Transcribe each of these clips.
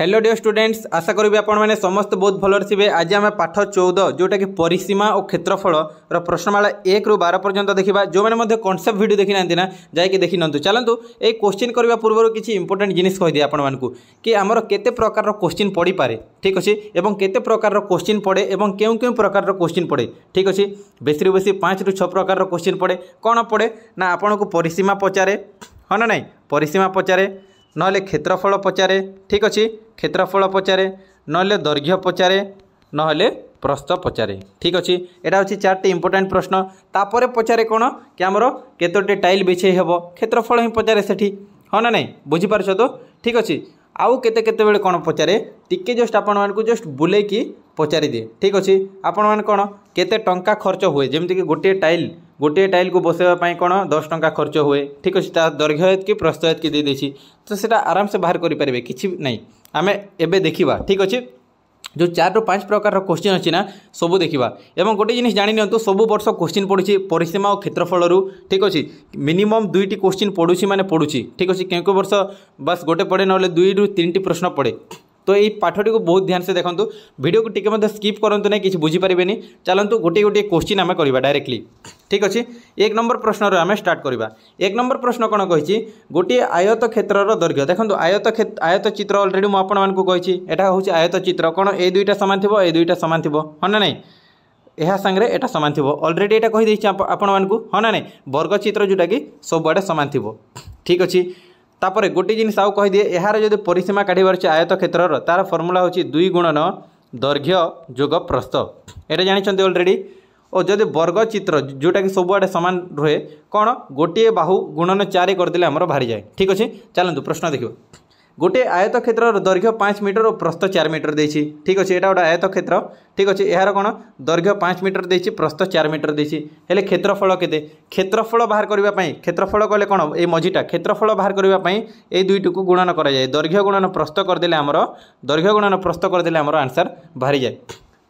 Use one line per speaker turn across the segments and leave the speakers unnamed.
hello deo students আশা করবি আপনার সমস্ত বহু ভালরে থাকবে আজ আমি পাঠ চৌদ যেটা কি পরিসীমা ও ক্ষেত্রফলর প্রশ্নমালা এক রু বার পর্যন্ত দেখা যে কনসেপ্ট ভিডিও দেখি না না যাই দেখি নিউ চালু এই কোশ্চিন করা পূর্ব কিছু ইম্পর্টাট জিনিস কহিদি আপনার কি আমার কেতে প্রকার কোশ্চিন পড়িপরে ঠিক আছে এবং কেতে প্রকার কোশ্চিন পড়ে এবং কেউ কেউ প্রকার কোশ্চিন পড়ে ঠিক আছে বেশি বেশি পাঁচ রু ছ প্রকার কোশ্চিন পড়ে কোণ পড়ে না আপনার পরিসীমা পচারে হ্যাঁ না নাই পরিসীমা পচারে নহলে ক্ষেত্রফল পচারে ঠিক আছে କ୍ଷେତ୍ରଫଳ ପଚାରେ ନହେଲେ ଦୈର୍ଘ୍ୟ ପଚାରେ ନହେଲେ প্রস্থ পচারে ঠিক অছি এটা হচ্ছে চারটি ইম্পর্টাট প্রশ্ন তাপরে পচারে কোণ কি আমার কতটি টাইল বিছাই হব ক্ষেত্রফল হি পচারে সেটি হ্যাঁ না নাই বুঝিপারছ তো ঠিক অছি আউ কেতে কেতবে কোণ পচারে টিকে জস্ট আপনার জস্ট বুলেকি পচারি দিয়ে ঠিক অছি আপনার কোণ কেতে টঙ্কা খরচ হুয়ে যেমিকি গোটিয়ে টাইল ଗୋଟିଏ ଟାଇଲ୍କୁ ବସାଇବା ପାଇଁ କ'ଣ ଦଶ ଟଙ୍କା ଖର୍ଚ୍ଚ ହୁଏ ଠିକ୍ ଅଛି ତା ଦୈର୍ଘ୍ୟ ଏତିକି ପ୍ରସ୍ତ ଏତିକି ଦେଇଦେଇଛି ତ ସେଇଟା ଆରାମସେ ବାହାର କରିପାରିବେ କିଛି ନାହିଁ ଆମେ ଏବେ ଦେଖିବା ଠିକ୍ ଅଛି ଯେଉଁ ଚାରିରୁ ପାଞ୍ଚ ପ୍ରକାରର କୋଶ୍ଚିନ୍ ଅଛି ନା ସବୁ ଦେଖିବା ଏବଂ ଗୋଟେ ଜିନିଷ ଜାଣିନିଅନ୍ତୁ ସବୁ ବର୍ଷ କୋଶ୍ଚିନ୍ ପଡ଼ୁଛି ପରିସୀମା ଓ କ୍ଷେତ୍ରଫଳରୁ ଠିକ୍ ଅଛି ମିନିମମ୍ ଦୁଇଟି କୋଶ୍ଚିନ୍ ପଡ଼ୁଛି ମାନେ ପଡ଼ୁଛି ଠିକ୍ ଅଛି କେଉଁ କେଉଁ ବର୍ଷ ବାସ୍ ଗୋଟେ ପଡ଼େ ନହେଲେ ଦୁଇରୁ ତିନିଟି ପ୍ରଶ୍ନ ପଡ଼େ তো এই পাঠটিকে বহুত ধ্যানসে দেখন্তু ভিডিওকে টিকে মধ্যে স্কিপ করন্তু না কিছু বুঝি পারিবেনি চলন্তু গোটি গোটি কোশ্চিন আমি করিবা ডাইরেক্টলি ঠিক আছে এক নম্বর প্রশ্নর আমি স্টার্ট করিবা এক নম্বর প্রশ্ন কোন কইছি গোটি আয়ত ক্ষেত্রর দৈর্ঘ্য দেখন্তু আয়ত আয়ত চিত্র অলরেডি মু আপনাদের কইছি এটা হচ্ছে আয়ত চিত্র কোন এই দুইটা সমান থিব এই দুইটা সমান থিব হ্যাঁ না নাই ଏହା ସାଙ୍ଗରେ ଏଇଟା ସମାନ ଥିବ ଅଲରେଡ଼ି ଏଇଟା କହିଦେଇଛି ଆପଣମାନଙ୍କୁ ହଁ ନା ନାହିଁ ବର୍ଗଚିତ୍ର ଯେଉଁଟାକି ସବୁଆଡ଼େ ସମାନ ଥିବ ଠିକ୍ ଅଛି ତାପରେ ଗୋଟେ ଜିନିଷ ଆଉ କହିଦିଏ ଏହାର ଯଦି ପରିସୀମା କାଢ଼ିବାର ଅଛି ଆୟତ କ୍ଷେତ୍ରର ତା'ର ଫର୍ମୁଲା ହେଉଛି ଦୁଇ ଗୁଣନ ଦୈର୍ଘ୍ୟ ଯୋଗ ପ୍ରସ୍ତ ଏଇଟା ଜାଣିଛନ୍ତି ଅଲରେଡ଼ି ଓ ଯଦି ବର୍ଗଚିତ୍ର ଯେଉଁଟାକି ସବୁଆଡ଼େ ସମାନ ରୁହେ କ'ଣ ଗୋଟିଏ ବାହୁ ଗୁଣନ ଚାରି କରିଦେଲେ ଆମର ବାହାରିଯାଏ ଠିକ୍ ଅଛି ଚାଲନ୍ତୁ ପ୍ରଶ୍ନ ଦେଖିବା গোটে আয়ত ক্ষেত্রর দৈর্ঘ্য পাঁচ মিটর ও প্রস্থ চার মিটর দিয়েছি ঠিক আছে এটা গোটে আয়ত ক্ষেত্র ঠিক আছে এর কোণ দৈর্ঘ্য পাঁচ মিটর দিয়েছি প্রস্থ চার মিটর দিয়েছি হলে ক্ষেত্রফল কেতে ক্ষেত্রফল বাহার করা ক্ষেত্রফল কলে কোণ এই মঝিটা ক্ষেত্রফল বাহার করা এই দুইটিকে গুণন করা যায় দৈর্ঘ্য গুণন প্রস্থ করেদেলে আমার দৈর্ঘ্য গুণন প্রস্থ করেদেলে আমার আনসার বাহারি যায়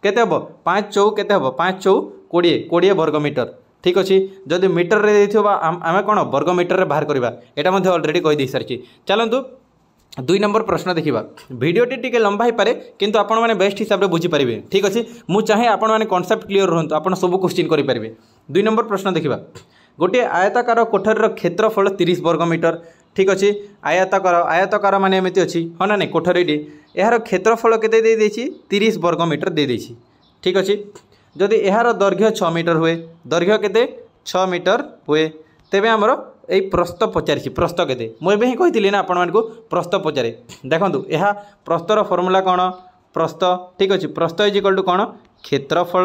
কেতে হব পাঁচ চৌ কেতে হব পাঁচ চৌ কোড়িয়ে কোড়িয়ে বর্গ মিটর ঠিক আছে যদি মিটরের দিয়ে আমি কোণ বর্গ মিটরের বাহার করা এটা অলরেডি কই দিয়ে সারিছি চালু দুই নম্বর প্রশ্ন দেখিবা ভিডিওটি টিকে লম্বা হয়ে কিন্তু আপনার বেস্ট হিসাবে বুঝিপারে ঠিক আছে মু চাহে আপনার কনসেপ্ট ক্লিয়র রুহতু আপনার সবু কোশ্চিন করে পারবে দুই নম্বর প্রশ্ন দেখিবা গোটি আয়তাকার কোঠরীর ক্ষেত্রফল তিরিশ বর্গ মিটর ঠিক আছে আয়তাকার আয়তাকার মানে এমতি অছি হ্যাঁ না না কোঠরীটি এর ক্ষেত্রফল কেতে দিয়ে দিয়েছি তিরিশ বর্গ মিটর দিয়ে দিয়েছি ঠিক আছে যদি এর দৈর্ঘ্য ছ মিটর হুয়ে দৈর্ঘ্য কেতে ছ মিটর হুয়ে তেমন আমার এই প্রস্ত পচারিছি প্রস্ত কেতে ମୁଁ ଏବେ ହିଁ କହିଥିଲି ନା ଆପଣମାନଙ୍କୁ ପ୍ରସ୍ତ ପଚାରେ ଦେଖନ୍ତୁ ଏହା ପ୍ରସ୍ତର ଫର୍ମୁଲା କ'ଣ ପ୍ରସ୍ତ ଠିକ୍ ଅଛି ପ୍ରସ୍ତ ଇଜ୍ ଇକ୍ୱାଲ୍ ଟୁ କ'ଣ କ୍ଷେତ୍ରଫଳ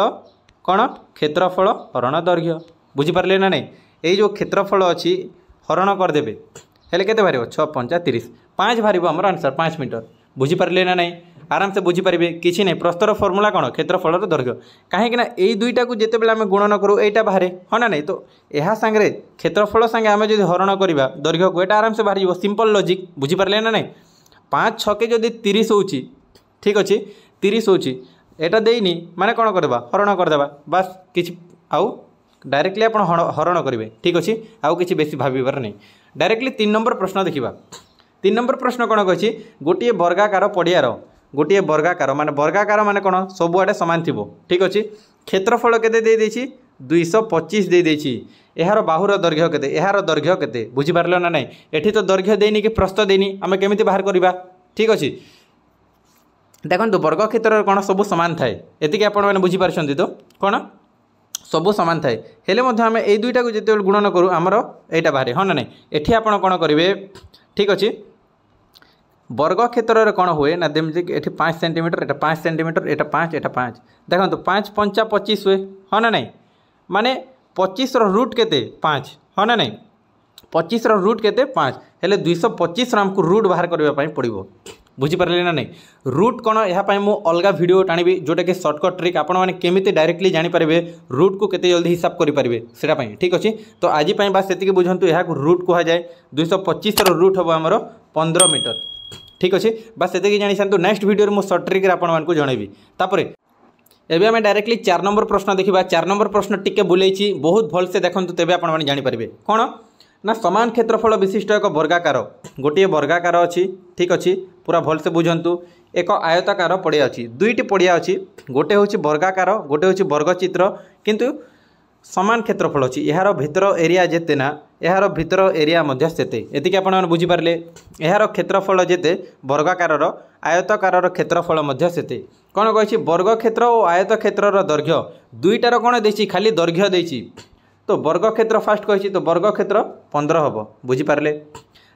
କ'ଣ କ୍ଷେତ୍ରଫଳ ହରଣ ଦୈର୍ଘ୍ୟ ବୁଝିପାରିଲେ ନା ନାହିଁ ଏଇ ଯେଉଁ କ୍ଷେତ୍ରଫଳ ଅଛି ହରଣ କରିଦେବେ ହେଲେ କେତେ ବାହାରିବ ଛଅ ପଞ୍ଚା ତିରିଶ ପାଞ୍ଚ ବାହାରିବ ଆମର ଆନ୍ସର୍ ପାଞ୍ଚ ମିଟର ବୁଝିପାରିଲେ ନା ନାହିଁ আরামসে বুঝিপারে কিছু না প্রস্তর ফর্মুলা কোণ ক্ষেত্রফলর দৈর্ঘ্য কিনা এই দুইটা যেতবে আমি গুণন করু এইটা বাহারে হ্যাঁ না নাই তো এহা সাংরে ক্ষেত্রফল সাংে আমি যদি হরণ করা দৈর্ঘ্যকে এটা আরামসে বাহারি যাব সিম্পল লজিক বুঝিপারে না নাই পাঁচ ছকে যদি তিরিশ হচ্ছে ঠিক আছে তিরিশ হচ্ছে এটা দেইনি মানে কোণ করদেবা হরণ করদেবা বাস কিছু আউ ডাইরেক্টলি আপনার হরণ করবে ঠিক আছে আউ কিছু বেশি ভাবিবার নাই ডাইরেক্টলি তিন নম্বর প্রশ্ন দেখিবা তিন নম্বর প্রশ্ন কোণ কী গোটিয়ে বর্গাকার পড়িয়ার ଗୋଟିଏ ବର୍ଗାକାର ମାନେ ବର୍ଗାକାର ମାନେ କ'ଣ ସବୁଆଡ଼େ ସମାନ ଥିବ ଠିକ୍ ଅଛି କ୍ଷେତ୍ରଫଳ କେତେ ଦେଇଦେଇଛି ଦୁଇଶହ ପଚିଶ ଦେଇଦେଇଛି ଏହାର ବାହୁର ଦୈର୍ଘ୍ୟ କେତେ ଏହାର ଦୈର୍ଘ୍ୟ କେତେ ବୁଝିପାରିଲ ନା ନାହିଁ ଏଠି ତ ଦୈର୍ଘ୍ୟ ଦେଇନି କି ପ୍ରସ୍ତ ଦେଇନି ଆମେ କେମିତି ବାହାର କରିବା ଠିକ୍ ଅଛି ଦେଖନ୍ତୁ ବର୍ଗକ୍ଷେତ୍ରରେ କ'ଣ ସବୁ ସମାନ ଥାଏ ଏତିକି ଆପଣମାନେ ବୁଝିପାରୁଛନ୍ତି ତ କ'ଣ ସବୁ ସମାନ ଥାଏ ହେଲେ ମଧ୍ୟ ଆମେ ଏଇ ଦୁଇଟାକୁ ଯେତେବେଳେ ଗୁଣନ କରୁ ଆମର ଏଇଟା ବାହାରେ ହଁ ନା ନାହିଁ ଏଠି ଆପଣ କ'ଣ କରିବେ ଠିକ୍ ଅଛି वर्ग क्षेत्र में कौन हुए ना जमी ये पाँच सेमिटर एट पाँच सेमिटर एट पाँच एट पाँच देखो तो पाँच पंचा पचिश हुए हाँ ना ना मान पचिश्र रुट के पाँच हाँ ना ना पचीस रुट के पाँच हेल्ले दुईश पचीस आमको रुट बाहर करने पड़ो बुझिपारे ना ना रुट कौन यहाँ मुझ अलग भिडियो टाणी जोटा कि सर्टकट ट्रिक आपत डायरेक्टली जापर रुट को कैसे जल्दी हिसाब से ठीक अच्छे तो आजपाई बास से बुझुँ यहाँ रुट कह दुई पचीस रुट हम आम पंद्रह मीटर ঠিক ଅଛି ବା ସେତିକି ଜାଣିସାରନ୍ତୁ ନେକ୍ସଟ ଭିଡ଼ିଓରେ ମୁଁ ସର୍ଟ ଟ୍ରିକ୍ରେ ଆପଣମାନଙ୍କୁ ଜଣେଇବି ତାପରେ ଏବେ ଆମେ ଡାଇରେକ୍ଟଲି ଚାର ନମ୍ବର ପ୍ରଶ୍ନ ଦେଖିବା ଚାର ନମ୍ବର ପ୍ରଶ୍ନ ଟିକେ ବୁଲେଇଛି ବହୁତ ଭଲସେ ଦେଖନ୍ତୁ ତେବେ ଆପଣମାନେ ଜାଣିପାରିବେ କ'ଣ ନା ସମାନ କ୍ଷେତ୍ରଫଳ ବିଶିଷ୍ଟ ଏକ ବର୍ଗାକାର ଗୋଟିଏ ବର୍ଗାକାର ଅଛି ଠିକ୍ ଅଛି ପୁରା ଭଲସେ ବୁଝନ୍ତୁ ଏକ ଆୟତାକାର ପଡ଼ିଆ ଅଛି ଦୁଇଟି ପଡ଼ିଆ ଅଛି ଗୋଟେ ହେଉଛି ବର୍ଗାକାର ଗୋଟେ ହେଉଛି ବର୍ଗଚିତ୍ର କିନ୍ତୁ ସମାନ କ୍ଷେତ୍ରଫଳ ଅଛି ଏହାର ଭିତର ଏରିଆ ଯେତେ ନା ଏହାର ଭିତର ଏରିଆ ମଧ୍ୟ ସେତେ ଏତିକି ଆପଣମାନେ ବୁଝିପାରିଲେ ଏହାର କ୍ଷେତ୍ରଫଳ ଯେତେ ବର୍ଗାକାରର ଆୟତକାରର କ୍ଷେତ୍ରଫଳ ମଧ୍ୟ ସେତେ କ'ଣ କହିଛି ବର୍ଗକ୍ଷେତ୍ର ଓ ଆୟତ କ୍ଷେତ୍ରର ଦୈର୍ଘ୍ୟ ଦୁଇଟାର କ'ଣ ଦେଇଛି ଖାଲି ଦୈର୍ଘ୍ୟ ଦେଇଛି ତ ବର୍ଗକ୍ଷେତ୍ର ଫାଷ୍ଟ କହିଛି ତ ବର୍ଗକ୍ଷେତ୍ର ପନ୍ଦର ହେବ ବୁଝିପାରିଲେ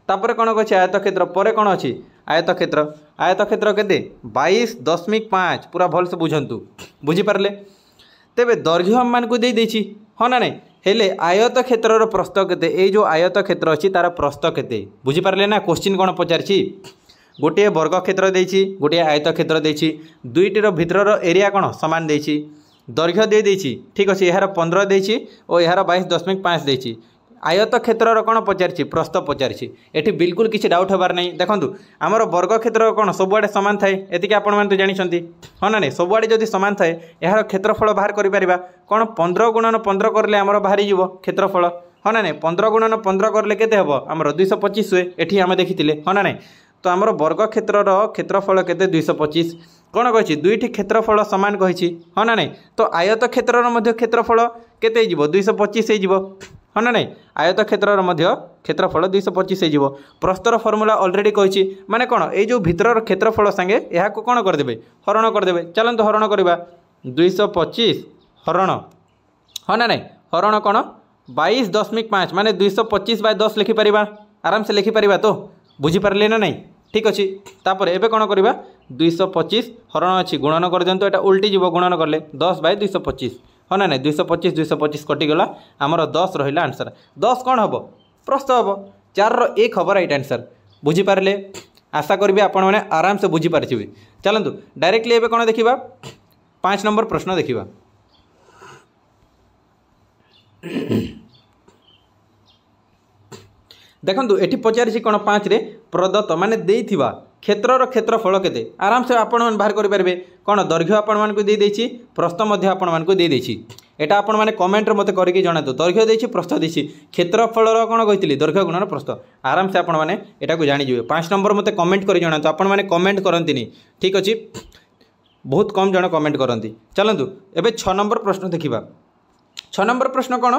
ତାପରେ କ'ଣ କହିଛି ଆୟତ କ୍ଷେତ୍ର ପରେ କ'ଣ ଅଛି ଆୟତ କ୍ଷେତ୍ର ଆୟତ କ୍ଷେତ୍ର କେତେ ବାଇଶ ଦଶମିକ ପାଞ୍ଚ ପୁରା ଭଲସେ ବୁଝନ୍ତୁ ବୁଝିପାରିଲେ ତେବେ ଦୈର୍ଘ୍ୟ ଆମମାନଙ୍କୁ ଦେଇଦେଇଛି ହଁ ନା ନାହିଁ ହେଲେ ଆୟତ କ୍ଷେତ୍ରର ପ୍ରସ୍ତ କେତେ ଏଇ ଯେଉଁ ଆୟତ କ୍ଷେତ୍ର ଅଛି ତା'ର ପ୍ରସ୍ତ କେତେ ବୁଝିପାରିଲେ ନା କୋଶ୍ଚିନ୍ କ'ଣ ପଚାରିଛି ଗୋଟିଏ ବର୍ଗ କ୍ଷେତ୍ର ଦେଇଛି ଗୋଟିଏ ଆୟତ କ୍ଷେତ୍ର ଦେଇଛି ଦୁଇଟିର ଭିତରର ଏରିଆ କ'ଣ ସମାନ ଦେଇଛି ଦୈର୍ଘ୍ୟ ଦେଇଦେଇଛି ଠିକ୍ ଅଛି ଏହାର ପନ୍ଦର ଦେଇଛି ଓ ଏହାର ବାଇଶ ଦଶମିକ ପାଞ୍ଚ ଦେଇଛି ଆୟତ କ୍ଷେତ୍ରର କ'ଣ ପଚାରିଛି ପ୍ରସ୍ତ ପଚାରିଛି ଏଠି ବିଲକୁଲ କିଛି ଡାଉଟ୍ ହେବାର ନାହିଁ ଦେଖନ୍ତୁ ଆମର ବର୍ଗକ୍ଷେତ୍ରର କ'ଣ ସବୁଆଡ଼େ ସମାନ ଥାଏ ଏତିକି ଆପଣମାନେ ତ ଜାଣିଛନ୍ତି ହଁ ନା ନାହିଁ ସବୁଆଡ଼େ ଯଦି ସମାନ ଥାଏ ଏହାର କ୍ଷେତ୍ରଫଳ ବାହାର କରିପାରିବା କ'ଣ ପନ୍ଦର ଗୁଣନ ପନ୍ଦର କରିଲେ ଆମର ବାହାରିଯିବ କ୍ଷେତ୍ରଫଳ ହଁ ନା ନାହିଁ ପନ୍ଦର ଗୁଣନ ପନ୍ଦର କରିଲେ କେତେ ହେବ ଆମର ଦୁଇଶହ ପଚିଶ ହୁଏ ଏଠି ଆମେ ଦେଖିଥିଲେ ହଁ ନା ନାହିଁ ତ ଆମର ବର୍ଗକ୍ଷେତ୍ରର କ୍ଷେତ୍ରଫଳ କେତେ ଦୁଇଶହ ପଚିଶ କ'ଣ କହିଛି ଦୁଇଟି କ୍ଷେତ୍ରଫଳ ସମାନ କହିଛି ହଁ ନା ନାହିଁ ତ ଆୟତ କ୍ଷେତ୍ରର ମଧ୍ୟ କ୍ଷେତ୍ରଫଳ କେତେ ହେଇଯିବ ଦୁଇଶହ ପଚିଶ ହେଇଯିବ ହଁ ନା ନାହିଁ ଆୟତ କ୍ଷେତ୍ରର ମଧ୍ୟ କ୍ଷେତ୍ରଫଳ ଦୁଇଶହ ପଚିଶ ହେଇଯିବ ପ୍ରସ୍ତର ଫର୍ମୁଲା ଅଲରେଡ଼ି କହିଛି ମାନେ କ'ଣ ଏଇ ଯେଉଁ ଭିତରର କ୍ଷେତ୍ରଫଳ ସାଙ୍ଗେ ଏହାକୁ କ'ଣ କରିଦେବେ ହରଣ କରିଦେବେ ଚାଲନ୍ତୁ ହରଣ କରିବା ଦୁଇଶହ ପଚିଶ ହରଣ ହଁ ନା ନାହିଁ ହରଣ କ'ଣ ବାଇଶ ଦଶମିକ ପାଞ୍ଚ ମାନେ ଦୁଇଶହ ପଚିଶ ବାଇ ଦଶ ଲେଖିପାରିବା ଆରାମସେ ଲେଖିପାରିବା ତ ବୁଝିପାରିଲେ ନା নাই ଠିକ୍ ଅଛି ତାପରେ ଏବେ କଣ କରିବା ଦୁଇଶହ ପଚିଶ ହରଣ ଅଛି গুণন করে দিও এটা উল্টি যাব গুণন কলে দশ বাই দুইশো পঁচিশ हाँ ना ना दुई पचीस दुई पचीस कटिगला आमर दस रहा आंसर दस कौन हम प्रश्न हम चार एक हम रईट आनसर बुझिपारे आशा करी आप आराम से बुझिपारे चलतु डायरेक्टली एवं कौन देखा पाँच नंबर प्रश्न देखा देखु ये पचारे कौन पाँच प्रदत्त मानने କ୍ଷେତ୍ରର କ୍ଷେତ୍ରଫଳ କେତେ ଆରାମସେ ଆପଣମାନେ ବାହାର କରିପାରିବେ କ'ଣ ଦୈର୍ଘ୍ୟ ଆପଣମାନଙ୍କୁ ଦେଇଦେଇଛି ପ୍ରସ୍ଥ ମଧ୍ୟ ଆପଣମାନଙ୍କୁ ଦେଇଦେଇଛି ଏଇଟା ଆପଣମାନେ କମେଣ୍ଟରେ ମୋତେ କରିକି ଜଣାନ୍ତୁ ଦୈର୍ଘ୍ୟ ଦେଇଛି ପ୍ରସ୍ଥ ଦେଇଛି କ୍ଷେତ୍ରଫଳର କ'ଣ କହିଥିଲି ଦୈର୍ଘ୍ୟ ଗୁଣର ପ୍ରସ୍ଥ ଆରାମସେ ଆପଣମାନେ ଏଟାକୁ ଜାଣିଯିବେ ପାଞ୍ଚ ନମ୍ବର ମୋତେ କମେଣ୍ଟ କରି ଜଣାନ୍ତୁ ଆପଣମାନେ କମେଣ୍ଟ କରନ୍ତିନି ଠିକ୍ ଅଛି ବହୁତ କମ୍ ଜଣ କମେଣ୍ଟ କରନ୍ତି ଚାଲନ୍ତୁ ଏବେ ଛଅ ନମ୍ବର ପ୍ରଶ୍ନ ଦେଖିବା ଛଅ ନମ୍ବର ପ୍ରଶ୍ନ କ'ଣ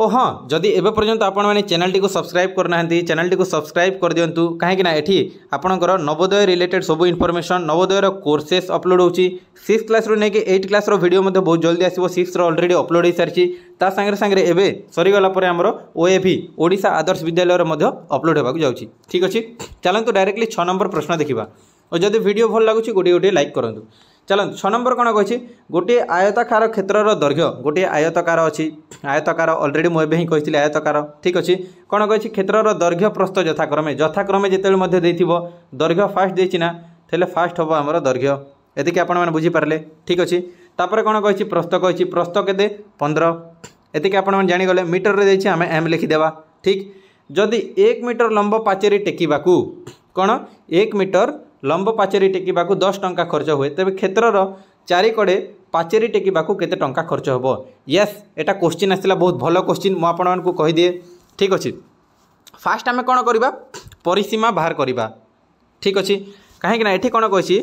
ଓ ହଁ ଯଦି ଏବେ ପର୍ଯ୍ୟନ୍ତ ଆପଣମାନେ ଚ୍ୟାନେଲଟିକୁ ସବସ୍କ୍ରାଇବ୍ କରିନାହାନ୍ତି ଚ୍ୟାନେଲଟିକୁ ସବସ୍କ୍ରାଇବ୍ କରିଦିଅନ୍ତୁ କାହିଁକି ନା ଏଠି ଆପଣଙ୍କର ନବୋଦୟ ରିଲେଟେଡ୍ ସବୁ ଇନଫର୍ମେସନ୍ ନବୋଦୟର କୋର୍ସେସ୍ ଅପଲୋଡ଼ ହେଉଛି ସିକ୍ସ କ୍ଲାସ୍ରୁ ନେଇକି ଏଇଟ୍ କ୍ଲାସ୍ର ଭିଡ଼ିଓ ମଧ୍ୟ ବହୁତ ଜଲ୍ଦି ଆସିବ ସିକ୍ସର ଅଲରେଡ଼ି ଅପଲୋଡ଼ ହୋଇସାରିଛି ତା ସାଙ୍ଗରେ ସାଙ୍ଗରେ ଏବେ ସରିଗଲା ପରେ ଆମର ଓଏଭି ଓଡ଼ିଶା ଆଦର୍ଶ ବିଦ୍ୟାଳୟର ମଧ୍ୟ ଅପଲୋଡ଼ ହେବାକୁ ଯାଉଛି ଠିକ୍ ଅଛି ଚାଲନ୍ତୁ ଡାଇରେକ୍ଟଲି ଛଅ ନମ୍ବର ପ୍ରଶ୍ନ ଦେଖିବା ଓ ଯଦି ଭିଡ଼ିଓ ଭଲ ଲାଗୁଛି ଗୋଟିଏ ଗୋଟିଏ ଲାଇକ୍ କରନ୍ତୁ ଚାଲନ୍ତୁ ଛଅ ନମ୍ବର କ'ଣ କହିଛି ଗୋଟିଏ ଆୟତାକାର କ୍ଷେତ୍ରର ଦୈର୍ଘ୍ୟ ଗୋଟିଏ ଆୟତକାର ଅଛି ଆୟତକାର ଅଲରେଡ଼ି ମୁଁ ଏବେ ହିଁ କହିଥିଲି ଆୟତକାର ଠିକ୍ ଅଛି କ'ଣ କହିଛି କ୍ଷେତ୍ରର ଦୈର୍ଘ୍ୟ ପ୍ରସ୍ତ ଯଥାକ୍ରମେ ଯଥାକ୍ରମେ ଯେତେବେଳେ ମଧ୍ୟ ଦେଇଥିବ ଦୈର୍ଘ୍ୟ ଫାଷ୍ଟ ଦେଇଛି ନା ତାହେଲେ ଫାଷ୍ଟ ହେବ ଆମର ଦୈର୍ଘ୍ୟ ଏତିକି ଆପଣମାନେ ବୁଝିପାରିଲେ ଠିକ୍ ଅଛି ତାପରେ କ'ଣ କହିଛି ପ୍ରସ୍ତ କହିଛି ପ୍ରସ୍ତ କେତେ ପନ୍ଦର ଏତିକି ଆପଣମାନେ ଜାଣିଗଲେ ମିଟରରେ ଦେଇଛି ଆମେ ଏମ୍ ଲେଖିଦେବା ଠିକ୍ ଯଦି ଏକ ମିଟର ଲମ୍ବ ପାଚେରୀ ଟେକିବାକୁ କ'ଣ ଏକ ମିଟର ଲମ୍ବ ପାଚେରୀ ଟେକିବାକୁ ଦଶ ଟଙ୍କା ଖର୍ଚ୍ଚ ହୁଏ ତେବେ କ୍ଷେତ୍ରର ଚାରିକଡ଼େ ପାଚେରୀ ଟେକିବାକୁ କେତେ ଟଙ୍କା ଖର୍ଚ୍ଚ ହେବ ୟେସ୍ ଏଇଟା କୋଶ୍ଚିନ୍ ଆସିଲା ବହୁତ ଭଲ କୋଶ୍ଚିନ୍ ମୁଁ ଆପଣମାନଙ୍କୁ କହିଦିଏ ଠିକ୍ ଅଛି ଫାଷ୍ଟ ଆମେ କ'ଣ କରିବା ପରିସୀମା ବାହାର କରିବା ଠିକ୍ ଅଛି କାହିଁକି ନା ଏଠି କ'ଣ କହିଛି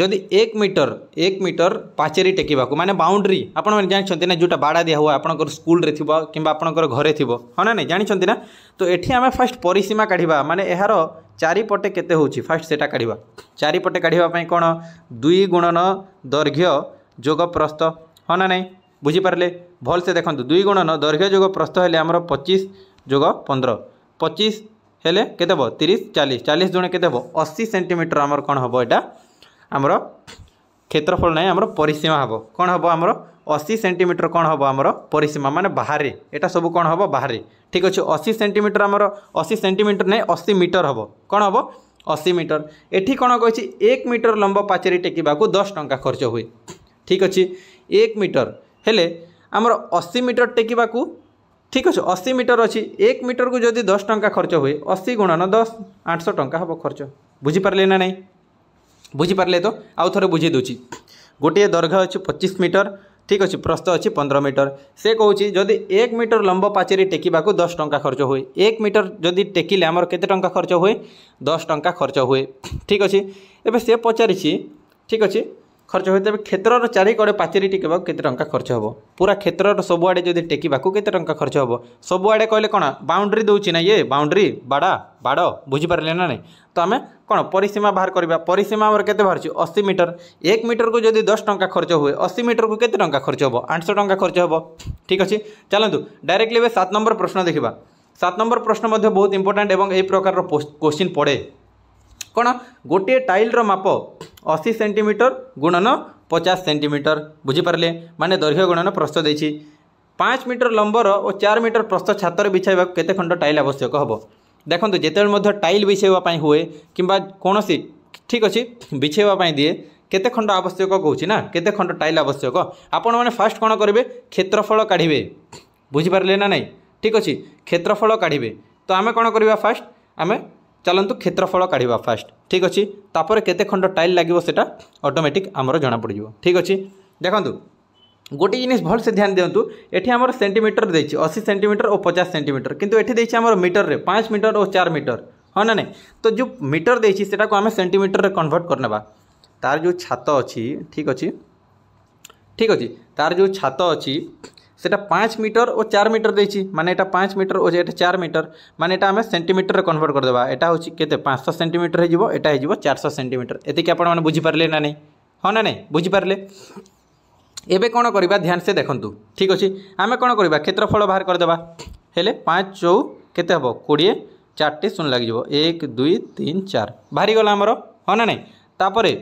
ଯଦି ଏକ ମିଟର ଏକ ମିଟର ପାଚେରୀ ଟେକିବାକୁ ମାନେ ବାଉଣ୍ଡ୍ରି ଆପଣମାନେ ଜାଣିଛନ୍ତି ନା ଯେଉଁଟା ବାଡ଼ା ଦିଆ ହୁଏ ଆପଣଙ୍କର ସ୍କୁଲରେ ଥିବ କିମ୍ବା ଆପଣଙ୍କର ଘରେ ଥିବ ହଁ ନା ନାହିଁ ଜାଣିଛନ୍ତି ନା ତ ଏଠି ଆମେ ଫାର୍ଷ୍ଟ ପରିସୀମା କାଢ଼ିବା ମାନେ ଏହାର ଚାରିପଟେ କେତେ ହେଉଛି ଫାର୍ଷ୍ଟ ସେଇଟା କାଢ଼ିବା ଚାରିପଟେ କାଢ଼ିବା ପାଇଁ କ'ଣ ଦୁଇ ଗୁଣନ ଦୈର୍ଘ୍ୟ ଯୋଗ ପ୍ରସ୍ତ ହଁ ନା ନାହିଁ ବୁଝିପାରିଲେ ଭଲସେ ଦେଖନ୍ତୁ ଦୁଇ ଗୁଣନ ଦୈର୍ଘ୍ୟ ଯୋଗ ପ୍ରସ୍ତ ହେଲେ ଆମର ପଚିଶ ଯୋଗ ପନ୍ଦର ପଚିଶ ହେଲେ କେତେ ହେବ ତିରିଶ ଚାଳିଶ ଚାଳିଶ ଜଣେ କେତେ ହେବ ଅଶୀ ସେଣ୍ଟିମିଟର ଆମର କ'ଣ ହେବ ଏଇଟା ଆମର କ୍ଷେତ୍ରଫଳ ନାହିଁ ଆମର ପରିସୀମା ହେବ କ'ଣ ହେବ ଆମର ଅଶୀ ସେଣ୍ଟିମିଟର କ'ଣ ହେବ ଆମର ପରିସୀମା ମାନେ ବାହାରେ ଏଇଟା ସବୁ କ'ଣ ହେବ ବାହାରେ ଠିକ୍ ଅଛି ଅଶୀ ସେଣ୍ଟିମିଟର ଆମର ଅଶୀ ସେଣ୍ଟିମିଟର ନାହିଁ ଅଶୀ ମିଟର ହେବ କ'ଣ ହେବ ଅଶୀ ମିଟର ଏଠି କ'ଣ କହିଛି ଏକ ମିଟର ଲମ୍ବ ପାଚେରୀ ଟେକିବାକୁ ଦଶ ଟଙ୍କା ଖର୍ଚ୍ଚ ହୁଏ ଠିକ୍ ଅଛି ଏକ ମିଟର ହେଲେ ଆମର ଅଶୀ ମିଟର ଟେକିବାକୁ ঠিক আছে অশী মিটর অছি এক মিটরকু যদি দশ টঙ্কা খরচ হুয়ে অশী গুণন দশ আটশো টঙ্কা হব খরচ বুঝিপারে না নাই বুঝিপারে তো আউথরে বুঝাই দেছি গোটিয়ে দৈর্ঘ্য অছি পঁচিশ মিটর ঠিক আছে প্রস্থ অছি পনেরো মিটর সে কৌছি যদি এক মিটর লম্ব পাচেরি টেকিবাকু দশ টঙ্কা খরচ হুয়ে এক মিটর যদি টেকিলে আমার কেতে টঙ্কা খরচ হুয়ে দশ টঙ্কা খরচ হুয়ে ঠিক আছে এবে সে পচারিছি ঠিক আছে খরচ হয়ে তবে ক্ষেত্রর চারিকড়ে পাচেরি টেকিবাক কত টাকা খরচ হব পুরা ক্ষেত্রর সবুআডে যদি টেকিবাক কত টাকা খরচ হব সবুআডে কহিলে কোণ বাউন্ডারি দেউছি না ইয়ে বাউন্ডারি বাড়া বাড় বুঝিপারে না নাই তো আমি কোণ পরিসীমা বাহার করা পরিসীমা আমার কেতে বাহারছি অশী মিটর এক মিটরকু যদি দশ টাকা খরচ হুয়ে অশী মিটরকু কত টাকা খরচ হব আটশো টাকা খরচ হব ঠিক আছে চালু ডাইরেক্টলি এবার সাত নম্বর প্রশ্ন দেখা সাত নম্বর প্রশ্ন মধ্যে বহুত ইম্পর্টাট এবং এই প্রকার কোশ্চিন পড়ে କ'ଣ ଗୋଟିଏ ଟାଇଲ୍ର ମାପ ଅଶୀ ସେଣ୍ଟିମିଟର ଗୁଣନ ପଚାଶ ସେଣ୍ଟିମିଟର ବୁଝିପାରିଲେ ମାନେ ଦୈର୍ଘ୍ୟ ଗୁଣନ ପ୍ରସ୍ତ ଦେଇଛି ପାଞ୍ଚ ମିଟର ଲମ୍ବର ଓ ଚାରି ମିଟର ପ୍ରସ୍ତ ଛାତରେ ବିଛାଇବାକୁ କେତେ ଖଣ୍ଡ ଟାଇଲ୍ ଆବଶ୍ୟକ ହେବ ଦେଖନ୍ତୁ ଯେତେବେଳେ ମଧ୍ୟ ଟାଇଲ୍ ବିଛାଇବା ପାଇଁ ହୁଏ କିମ୍ବା କୌଣସି ଠିକ୍ ଅଛି ବିଛାଇବା ପାଇଁ ଦିଏ କେତେ ଖଣ୍ଡ ଆବଶ୍ୟକ କହୁଛି ନା କେତେ ଖଣ୍ଡ ଟାଇଲ୍ ଆବଶ୍ୟକ ଆପଣମାନେ ଫାର୍ଷ୍ଟ କ'ଣ କରିବେ କ୍ଷେତ୍ରଫଳ କାଢ଼ିବେ ବୁଝିପାରିଲେ ନା ନାହିଁ ଠିକ୍ ଅଛି କ୍ଷେତ୍ରଫଳ କାଢ଼ିବେ ତ ଆମେ କ'ଣ କରିବା ଫାର୍ଷ୍ଟ ଆମେ ଚାଲନ୍ତୁ କ୍ଷେତ୍ରଫଳ କାଢ଼ିବା ଫାଷ୍ଟ ଠିକ୍ ଅଛି ତାପରେ କେତେ ଖଣ୍ଡ ଟାଇଲ୍ ଲାଗିବ ସେଟା ଅଟୋମେଟିକ୍ ଆମର ଜଣାପଡ଼ିଯିବ ଠିକ୍ ଅଛି ଦେଖନ୍ତୁ গোটে জিনিস ভালসে ধ্যান দিও এটি আমার সেটিমিটর দিয়েছি অশী সেটিমিটর ও পচাশ সেটিমিটর কিন্তু এটি দিয়েছি আমার মিটরের পাঁচ মিটর ও চার মিটর হ্যাঁ না না তো যে মিটর দিয়েছি সেটা আমি সেটিমিটরের কনভর্ট করে নেবা তার যে ছাত অছি ঠিক অছি ঠিক অছি তার যে ছাত অছি সেটা পাঁচ মিটর ও চার মিটর দিয়েছি মানে এটা পাঁচ মিটর ও এটা চার মিটর মানে এটা আমি সেটিমিটর কনভর্ট করেদেবা এটা হচ্ছে কেতে পাঁচশো সেটিমিটর হয়ে যাব এটা হয়ে যাব চারশো সেটিমিটর এটিকে আপনার বুঝিপারে না নাই ହଁ ନା ନାହିଁ ବୁଝିପାରିଲେ ଏବେ କ'ଣ କରିବା ଧ୍ୟାନ ସେ ଦେଖନ୍ତୁ ଠିକ୍ ଅଛି ଆମେ କ'ଣ କରିବା କ୍ଷେତ୍ରଫଳ ବାହାର କରିଦେବା ହେଲେ ପାଞ୍ଚ ଚଉ କେତେ ହେବ କୋଡ଼ିଏ ଚାରିଟି ଶୂନ ଲାଗିଯିବ ଏକ ଦୁଇ ତିନି ଚାରି ବାହାରିଗଲା ଆମର ହଁ ନା ନାହିଁ ତାପରେ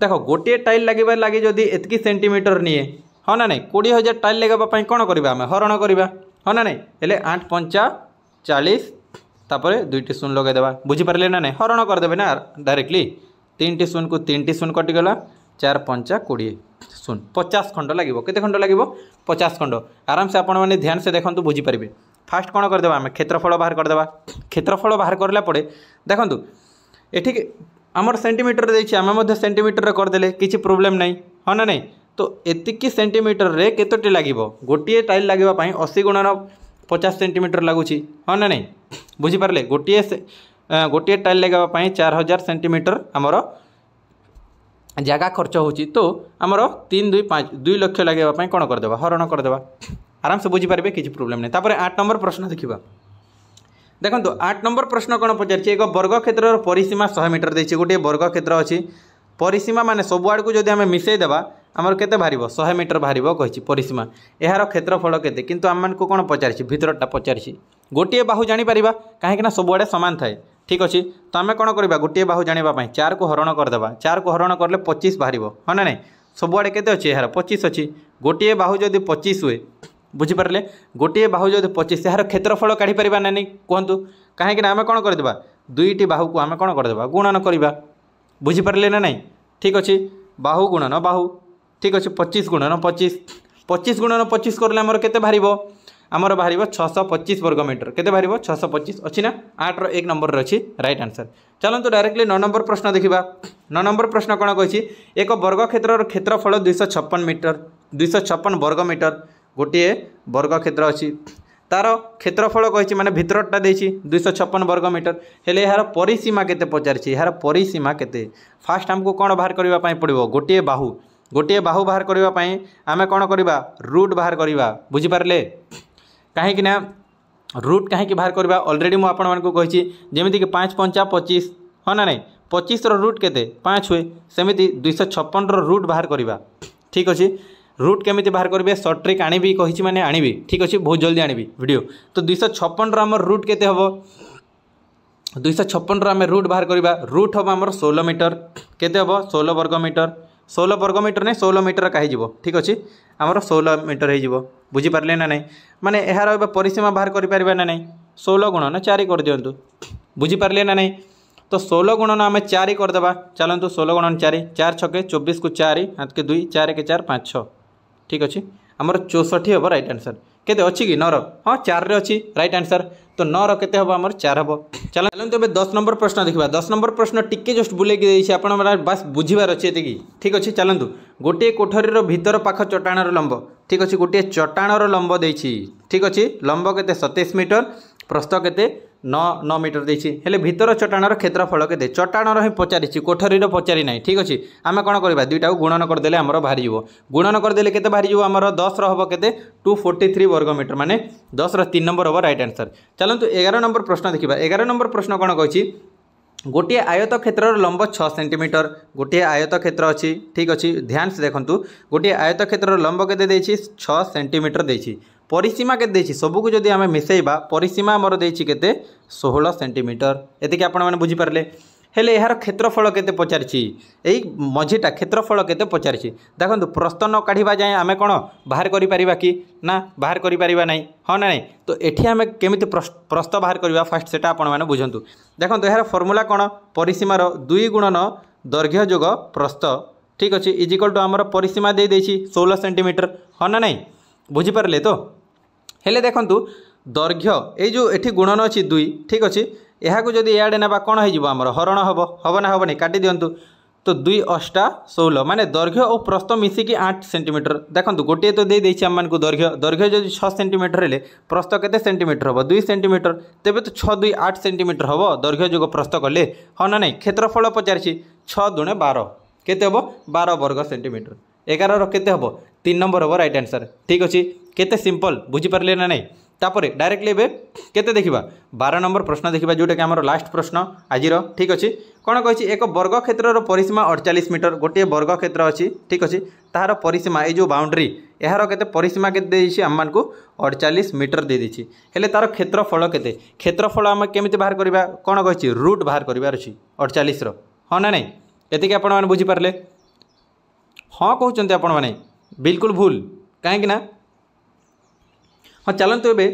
ଦେଖ ଗୋଟିଏ ଟାଇଲ୍ ଲାଗିବା ଲାଗି ଯଦି ଏତିକି ସେଣ୍ଟିମିଟର ନିଏ ହଁ ନା ନାଇଁ କୋଡ଼ିଏ ହଜାର ଟାଇଲ୍ ଲଗାଇବା ପାଇଁ କ'ଣ କରିବା ଆମେ ହରଣ କରିବା ହଁ ନା ନାଇଁ ହେଲେ ଆଠ ପଞ୍ଚା ଚାଳିଶ ତାପରେ ଦୁଇଟି ଶୂନ ଲଗାଇଦେବା ବୁଝିପାରିଲେ ନା ନାଇଁ ହରଣ କରିଦେବେ ନା ଡାଇରେକ୍ଟଲି ତିନିଟି ଶୂନକୁ ତିନିଟି ଶୂନ କଟିଗଲା ଚାରି ପଞ୍ଚା କୋଡ଼ିଏ ଶୂନ ପଚାଶ ଖଣ୍ଡ ଲାଗିବ କେତେ ଖଣ୍ଡ ଲାଗିବ ପଚାଶ ଖଣ୍ଡ ଆରାମସେ ଆପଣମାନେ ଧ୍ୟାନସେ ଦେଖନ୍ତୁ ବୁଝିପାରିବେ ଫାଷ୍ଟ କଣ କରିଦେବା ଆମେ আমি ক্ষেত্রফল বাহার করে দেবা ক্ষেত্রফল বাহার করলা পরে দেখুন এটি আমার সেটিমিটর দিয়েছি আমি সেটিমিটর করেদেলে কিছু প্রোবলেম নাই হ্যাঁ না নাই तो ଏତିକି ସେଣ୍ଟିମିଟରରେ କେତୋଟି ଲାଗିବ ଗୋଟିଏ ଟାଇଲ୍ ଲାଗିବା ପାଇଁ ଅଶୀ ଗୁଣନ ପଚାଶ ସେଣ୍ଟିମିଟର ଲାଗୁଛି ହଁ ନା ନାହିଁ ବୁଝିପାରିଲେ ଗୋଟିଏ ଗୋଟିଏ ଟାଇଲ୍ ଲଗାଇବା ପାଇଁ ଚାର ହଜାର ସେଣ୍ଟିମିଟର ଆମର ଜାଗା ଖର୍ଚ୍ଚ ହେଉଛି ତ ଆମର ତିନି ଦୁଇ ପାଞ୍ଚ ଦୁଇ ଲକ୍ଷ ଲଗାଇବା ପାଇଁ କ'ଣ କରିଦେବା ହରଣ କରିଦେବା ଆରାମସେ ବୁଝିପାରିବେ କିଛି ପ୍ରୋବ୍ଲେମ୍ ନାହିଁ ତାପରେ ଆଠ ନମ୍ବର ପ୍ରଶ୍ନ ଦେଖିବା ଦେଖନ୍ତୁ ଆଠ ନମ୍ବର ପ୍ରଶ୍ନ କ'ଣ ପଚାରିଛି ଏକ ବର୍ଗକ୍ଷେତ୍ରର ପରିସୀମା ଶହେ ମିଟର ଦେଇଛି ଗୋଟିଏ ବର୍ଗକ୍ଷେତ୍ର ଅଛି ପରିସୀମା ମାନେ ସବୁଆଡ଼କୁ ଯଦି ଆମେ ମିଶାଇ ଦେବା ଆମର କେତେ ବାହାରିବ ଶହେ ମିଟର ବାହାରିବ କହିଛି ପରିସୀମା ଏହାର କ୍ଷେତ୍ରଫଳ କେତେ କିନ୍ତୁ ଆମମାନଙ୍କୁ କ'ଣ ପଚାରିଛି ଭିତରଟା ପଚାରିଛି ଗୋଟିଏ ବାହୁ ଜାଣିପାରିବା କାହିଁକିନା ସବୁଆଡ଼େ ସମାନ ଥାଏ ঠিক ଅଛି ତ ଆମେ କ'ଣ କରିବା ଗୋଟିଏ ବାହୁ ଜାଣିବା ପାଇଁ ଚାରକୁ ହରଣ କରିଦେବା ଚାରକୁ ହରଣ କଲେ ପଚିଶ ବାହାରିବ ହଁ ନା ନାହିଁ ସବୁଆଡ଼େ କେତେ ଅଛି ଏହାର ପଚିଶ ଅଛି ଗୋଟିଏ ବାହୁ ଯଦି ପଚିଶ ହୁଏ ବୁଝିପାରିଲେ ଗୋଟିଏ ବାହୁ ଯଦି ପଚିଶ ଏହାର କ୍ଷେତ୍ରଫଳ କାଢ଼ିପାରିବା ନା ନାହିଁ କୁହନ୍ତୁ କାହିଁକିନା ଆମେ କ'ଣ କରିଦେବା ଦୁଇଟି ବାହୁକୁ ଆମେ କ'ଣ କରିଦେବା ଗୁଣନ କରିବା ବୁଝିପାରିଲେ ନା ନାହିଁ ଠିକ୍ ଅଛି ବାହୁ ଗୁଣନ ବାହୁ ঠিক ଅଛି ପଚିଶ ଗୁଣନ ପଚିଶ ପଚିଶ ଗୁଣନ ପଚିଶ କରିଲେ ଆମର କେତେ ବାହାରିବ ଆମର ବାହାରିବ ଛଅଶହ ପଚିଶ ବର୍ଗ ମିଟର କେତେ ବାହାରିବ ଛଅଶହ ପଚିଶ ଅଛି ନା ଆଠର ଏକ ନମ୍ବରରେ ଅଛି ରାଇଟ୍ ଆନ୍ସର ଚାଲନ୍ତୁ ଡାଇରେକ୍ଟଲି ନଅ ନମ୍ବର ପ୍ରଶ୍ନ ଦେଖିବା ନଅ ନମ୍ବର ପ୍ରଶ୍ନ କ'ଣ କହିଛି ଏକ ବର୍ଗକ୍ଷେତ୍ରର କ୍ଷେତ୍ରଫଳ ଦୁଇଶହ ଛପନ ମିଟର ଦୁଇଶହ ଛପନ ବର୍ଗ ମିଟର ଗୋଟିଏ ବର୍ଗକ୍ଷେତ୍ର ଅଛି ତାର କ୍ଷେତ୍ରଫଳ କହିଛି ମାନେ ଭିତରଟା ଦେଇଛି ଦୁଇଶହ ଛପନ ବର୍ଗ ମିଟର ହେଲେ ଏହାର ପରିସୀମା କେତେ ପଚାରିଛି ଏହାର ପରିସୀମା କେତେ ଫାର୍ଷ୍ଟ ଆମକୁ କ'ଣ ବାହାର କରିବା ପାଇଁ ପଡ଼ିବ ଗୋଟିଏ ବାହୁ ଗୋଟିଏ ବାହୁ ବାହାର କରିବା ପାଇଁ ଆମେ କ'ଣ କରିବା ରୁଟ୍ ବାହାର କରିବା ବୁଝିପାରିଲେ କାହିଁକି ନା ରୁଟ୍ କାହିଁକି ବାହାର କରିବା ଅଲରେଡ଼ି ମୁଁ ଆପଣମାନଙ୍କୁ କହିଛି ଯେମିତିକି ପାଞ୍ଚ ପଞ୍ଚା ପଚିଶ ହଁ ନା ନାହିଁ ପଚିଶର ରୁଟ୍ କେତେ ପାଞ୍ଚ ହୁଏ ସେମିତି ଦୁଇଶହ ଛପନର ରୁଟ୍ ବାହାର କରିବା ଠିକ୍ ଅଛି ରୁଟ୍ କେମିତି ବାହାର କରିବେ ସର୍ଟ ଟ୍ରିକ୍ ଆଣିବି କହିଛି ମାନେ ଆଣିବି ଠିକ୍ ଅଛି ବହୁତ ଜଲ୍ଦି ଆଣିବି ଭିଡ଼ିଓ ତ ଦୁଇଶହ ଛପନର ଆମର ରୁଟ୍ କେତେ ହେବ ଦୁଇଶହ ଛପନର ଆମେ ରୁଟ୍ ବାହାର କରିବା ରୁଟ୍ ହେବ ଆମର ଷୋହଳ ମିଟର କେତେ ହେବ ଷୋହଳ ବର୍ଗ ମିଟର ষোল বর্গ মিটর ନାହିଁ ଷୋହଳ ମିଟର କାହିଯିବ ଠିକ୍ ଅଛି ଆମର ଷୋହଳ ମିଟର ହେଇଯିବ ବୁଝିପାରିଲେ ନା ନାହିଁ ମାନେ ଏହାର ଏବେ ପରିସୀମା ବାହାର କରିପାରିବା ନା ନାହିଁ ଷୋହଳ ଗୁଣ ନା ଚାରି କରିଦିଅନ୍ତୁ ବୁଝିପାରିଲେ ନା ନାହିଁ ତ ଷୋହଳ ଗୁଣନ ଆମେ ଚାରି କରିଦେବା ଚାଲନ୍ତୁ ଷୋହଳ ଗୁଣନ ଚାରି ଚାରି ଛକେ ଚବିଶକୁ ଚାରି ହାତକେ ଦୁଇ ଚାରିକେ ଚାରି ପାଞ୍ଚ ଛଅ ଠିକ୍ ଅଛି ଆମର ଚଉଷଠି ହେବ ରାଇଟ୍ ଆନ୍ସର୍ কেতে অছি কি নর হ্যাঁ চারে অছি রাইট আনসার তো নর কেতে হব আমার চার হব চালু তবে দশ নম্বর প্রশ্ন দেখা দশ নম্বর প্রশ্ন টিকে জস্ট বুলাইকি দিয়েছি আপনার বাস বুঝবার অছে এতে কি ঠিক আছে চালু গোটিয়ে কোঠরীর ভিতর পাখ চটাণর লম্ব ঠিক আছে গোটিয়ে চটাণর লম্ব দিয়েছি ঠিক আছে লম্ব কেতে সতেইশ মিটর প্রস্থ কেতে ନଅ ନଅ ମିଟର ଦେଇଛି ହେଲେ ଭିତର ଚଟାଣର କ୍ଷେତ୍ରଫଳ କେତେ ଚଟାଣର ହିଁ ପଚାରିଛି କୋଠରୀର ପଚାରି ନାହିଁ ଠିକ୍ ଅଛି ଆମେ କ'ଣ କରିବା ଦୁଇଟାକୁ ଗୁଣନ କରିଦେଲେ ଆମର ବାହାରିଯିବ ଗୁଣନ କରିଦେଲେ କେତେ ବାହାରିଯିବ ଆମର ଦଶର ହେବ କେତେ ଟୁ ଫୋର୍ଟି ଥ୍ରୀ ବର୍ଗ ମିଟର ମାନେ ଦଶର ତିନି ନମ୍ବର ହେବ ରାଇଟ୍ ଆନ୍ସର୍ ଚାଲନ୍ତୁ ଏଗାର ନମ୍ବର ପ୍ରଶ୍ନ ଦେଖିବା ଏଗାର ନମ୍ବର ପ୍ରଶ୍ନ କ'ଣ କହିଛି ଗୋଟିଏ ଆୟତ କ୍ଷେତ୍ରର ଲମ୍ବ ଛଅ ସେଣ୍ଟିମିଟର ଗୋଟିଏ ଆୟତ କ୍ଷେତ୍ର ଅଛି ଠିକ୍ ଅଛି ଧ୍ୟାନ ଦେଖନ୍ତୁ ଗୋଟିଏ ଆୟତ କ୍ଷେତ୍ରର ଲମ୍ବ କେତେ ଦେଇଛି ଛଅ ସେଣ୍ଟିମିଟର ଦେଇଛି পরিসীমা কেতে দিয়েছি সবুকু যদি আমি মিশাইবা পরিসীমা আমার দিয়েছি কেতে ষোহল সেটিমিটর এতিকি আপনার বুঝিপারে হলে এর ক্ষেত্রফল কেতে পচারছি এই মঝিটা ক্ষেত্রফল কেতে পচারছি দেখুন প্রস্তন ন কাঢ়া যায় আমি কোণ বাহার করে পারিবা কি না বাহার করে পারিবা না হ্যাঁ না তো এটি আমি কেমিতি প্রস্ত বাহার করা ফার্স্ট সেটা মানে বুঝতু দেখুন এর ফর্মুলা কোণ পরিসীমার দুই গুণন দৈর্ঘ্য যোগ প্রস্ত ঠিক আছে ইজিকল টু আমার পরিসীমা দিয়ে দিয়েছি ষোল সেটিমিটর হ্যাঁ না ବୁଝିପାରିଲେ ତ ହେଲେ ଦେଖନ୍ତୁ ଦୈର୍ଘ୍ୟ ଏଇ ଯେଉଁ ଏଠି ଗୁଣନ ଅଛି ଦୁଇ ଠିକ୍ ଅଛି ଏହାକୁ ଯଦି ଇଆଡ଼େ ନେବା କ'ଣ ହେଇଯିବ ଆମର ହରଣ ହେବ ହେବ ନା ହେବନି କାଟି ଦିଅନ୍ତୁ ତ ଦୁଇ ଅଷ୍ଟା ଷୋହଳ ମାନେ ଦୈର୍ଘ୍ୟ ଓ ପ୍ରସ୍ତ ମିଶିକି ଆଠ ସେଣ୍ଟିମିଟର ଦେଖନ୍ତୁ ଗୋଟିଏ ତ ଦେଇଦେଇଛି ଆମମାନଙ୍କୁ ଦୈର୍ଘ୍ୟ ଦୈର୍ଘ୍ୟ ଯଦି ଛଅ ସେଣ୍ଟିମିଟର ହେଲେ ପ୍ରସ୍ତ କେତେ ସେଣ୍ଟିମିଟର ହେବ ଦୁଇ ସେଣ୍ଟିମିଟର ତେବେ ତ ଛଅ ଦୁଇ ଆଠ ସେଣ୍ଟିମିଟର ହେବ ଦୈର୍ଘ୍ୟ ଯୋଗ ପ୍ରସ୍ତ କଲେ ହଁ ନା ନାହିଁ କ୍ଷେତ୍ରଫଳ ପଚାରିଛି ଛଅ ଦୁଣେ ବାର କେତେ ହେବ ବାର ବର୍ଗ ସେଣ୍ଟିମିଟର এগারর কেতে হব তিন নম্বর হব রাইট আনসার ঠিক আছে কেতে সিম্পল বুঝিপারে না নাই তাপরে ডাইরেক্টলি এবে কেতে দেখিবা বার নম্বর প্রশ্ন দেখিবা যেটাকি আমার লাস্ট প্রশ্ন আজির ঠিক আছে কোণ কী এক বর্গক্ষেত্রর পরিসীমা অড়চাশ মিটর গোটিয়ে বর্গক্ষেত্র অছি ঠিক আছে তাহার পরিসীমা এই যে বাউন্ডারি এর কেতে পরিসীমা কেতে দিয়েছি আমি অড়চাশ মিটর দিয়ে দিয়েছি হলে তার ক্ষেত্রফল কেতে ক্ষেত্রফল আমি কেমিতি বাহার করা কোণ কী রুট বাহার করবার অছি অড়চাশর হ্যাঁ না নাই এটি আপনার বুঝিপারে ହଁ କହୁଛନ୍ତି ଆପଣମାନେ ବିଲକୁଲ ଭୁଲ କାହିଁକି ନା ହଁ ଚାଲନ୍ତୁ ଏବେ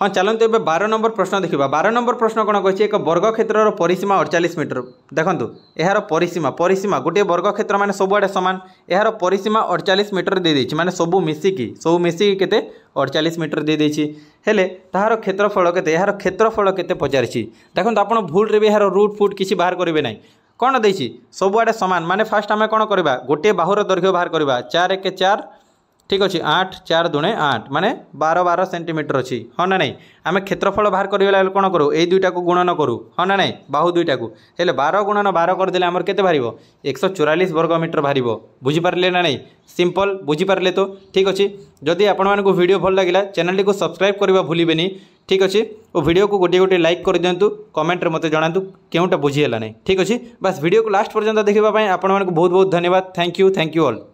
ହଁ ଚାଲନ୍ତୁ ଏବେ ବାର ନମ୍ବର ପ୍ରଶ୍ନ ଦେଖିବା ବାର ନମ୍ବର ପ୍ରଶ୍ନ କ'ଣ କହିଛି ଏକ ବର୍ଗକ୍ଷେତ୍ରର ପରିସୀମା ଅଡ଼ଚାଳିଶ ମିଟର ଦେଖନ୍ତୁ ଏହାର ପରିସୀମା ପରିସୀମା ଗୋଟିଏ ବର୍ଗକ୍ଷେତ୍ର ମାନେ ସବୁଆଡ଼େ ସମାନ ଏହାର ପରିସୀମା ଅଡ଼ଚାଳିଶ ମିଟର ଦେଇଦେଇଛି ମାନେ ସବୁ ମିଶିକି ସବୁ ମିଶିକି କେତେ ଅଡ଼ଚାଳିଶ ମିଟର ଦେଇଦେଇଛି ହେଲେ ତାହାର କ୍ଷେତ୍ରଫଳ କେତେ ଏହାର କ୍ଷେତ୍ରଫଳ କେତେ ପଚାରିଛି ଦେଖନ୍ତୁ ଆପଣ ଭୁଲରେ ବି ଏହାର ରୁଟ୍ ଫୁଟ୍ କିଛି ବାହାର କରିବେ ନାହିଁ କ'ଣ ଦେଇଛି ସବୁଆଡ଼େ ସମାନ ମାନେ ଫାଷ୍ଟ ଆମେ କ'ଣ କରିବା ଗୋଟିଏ ବାହୁର ଦୈର୍ଘ୍ୟ ବାହାର କରିବା ଚାର ଏକ ଚାର ठीक अच्छे आठ चार दुणे आठ मान बार बार सेमिटर अच्छी हाँ ना ना आम क्षेत्रफल बाहर करा कौन करूँ यही दुईटा को गुणन करूँ हाँ ना ना बाहु दुईटा को बार गुणन बार करदे आम के बाहर एक सौ चौरालीस वर्ग मीटर बाहर बुझिपारे ना ना सिंपल बुझिपारे तो ठीक अच्छे जदि आपको भिड भल लगे चैनल को सब्सक्राइब करने भूल ठीक अच्छे और भिडियो को गोटे गोटे लाइक कर दिंतु कमेंट कमेन्ट्रे मत जहां के बुझीला नहीं ठीक अच्छे बास भिड को लास्ट पर्यटन देखापी आपण बहुत बहुत धन्यवाद thank you thank you all